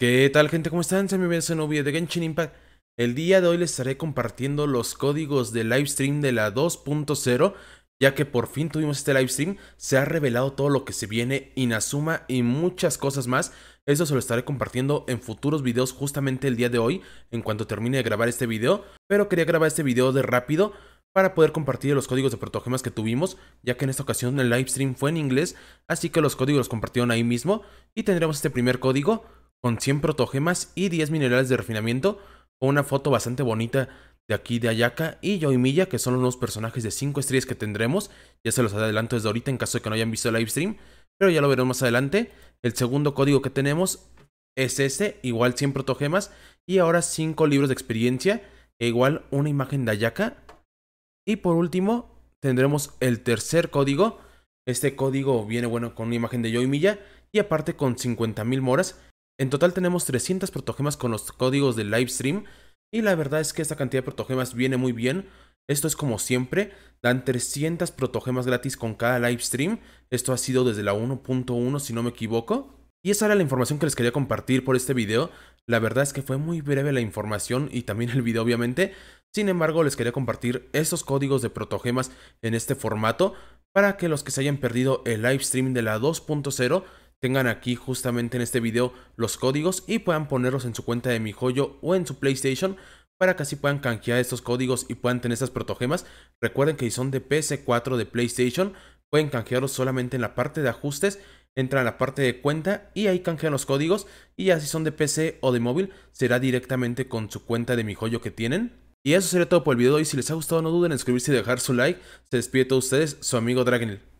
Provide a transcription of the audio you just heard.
¿Qué tal gente? ¿Cómo están? Se me a un nuevo video de Genshin Impact. El día de hoy les estaré compartiendo los códigos de livestream de la 2.0, ya que por fin tuvimos este livestream, se ha revelado todo lo que se viene, Inazuma y muchas cosas más. Eso se lo estaré compartiendo en futuros videos justamente el día de hoy, en cuanto termine de grabar este video, pero quería grabar este video de rápido para poder compartir los códigos de protogemas que tuvimos, ya que en esta ocasión el livestream fue en inglés, así que los códigos los compartieron ahí mismo y tendremos este primer código con 100 protogemas y 10 minerales de refinamiento, con una foto bastante bonita de aquí de Ayaka y Milla. que son los personajes de 5 estrellas que tendremos. Ya se los adelanto desde ahorita en caso de que no hayan visto el live stream, pero ya lo veremos más adelante. El segundo código que tenemos es este, igual 100 protogemas y ahora 5 libros de experiencia, e igual una imagen de Ayaka. Y por último, tendremos el tercer código. Este código viene bueno con una imagen de Yoimiya y aparte con 50.000 moras en total tenemos 300 protogemas con los códigos de livestream y la verdad es que esta cantidad de protogemas viene muy bien. Esto es como siempre, dan 300 protogemas gratis con cada livestream. Esto ha sido desde la 1.1 si no me equivoco. Y esa era la información que les quería compartir por este video. La verdad es que fue muy breve la información y también el video obviamente. Sin embargo, les quería compartir estos códigos de protogemas en este formato para que los que se hayan perdido el live stream de la 2.0 tengan aquí justamente en este video los códigos y puedan ponerlos en su cuenta de mi joyo o en su PlayStation para que así puedan canjear estos códigos y puedan tener estas protogemas. Recuerden que si son de PC, 4 de PlayStation, pueden canjearlos solamente en la parte de ajustes, entran a la parte de cuenta y ahí canjean los códigos y ya si son de PC o de móvil, será directamente con su cuenta de mi joyo que tienen. Y eso sería todo por el video de hoy, si les ha gustado no duden en suscribirse y dejar su like. Se despide de ustedes, su amigo Dragonil.